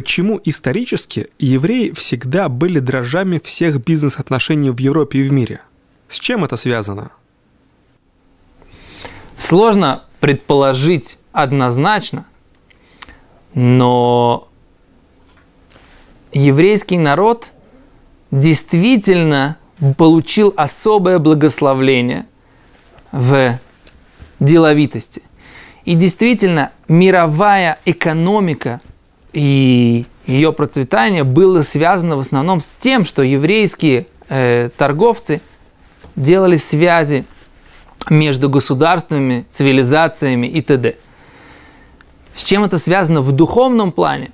почему исторически евреи всегда были дрожами всех бизнес-отношений в Европе и в мире? С чем это связано? Сложно предположить однозначно, но еврейский народ действительно получил особое благословление в деловитости. И действительно, мировая экономика – и ее процветание было связано в основном с тем, что еврейские э, торговцы делали связи между государствами, цивилизациями и т.д. С чем это связано в духовном плане?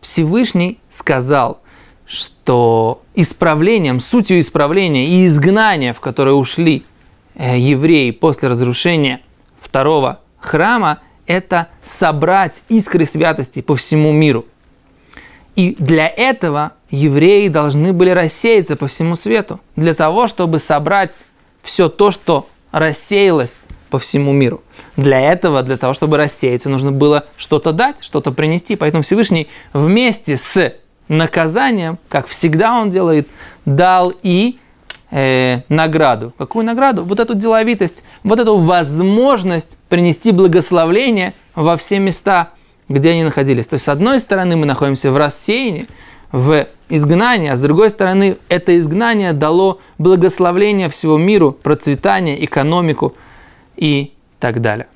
Всевышний сказал, что исправлением, сутью исправления и изгнания, в которое ушли э, евреи после разрушения второго храма – это собрать искры святости по всему миру. И для этого евреи должны были рассеяться по всему свету, для того, чтобы собрать все то, что рассеялось по всему миру. Для этого, для того, чтобы рассеяться, нужно было что-то дать, что-то принести. Поэтому Всевышний вместе с наказанием, как всегда он делает, дал и э, награду. Какую награду? Вот эту деловитость, вот эту возможность принести благословление во все места, где они находились. То есть, с одной стороны, мы находимся в рассеянии, в изгнании, а с другой стороны, это изгнание дало благословление всего миру, процветание, экономику и так далее.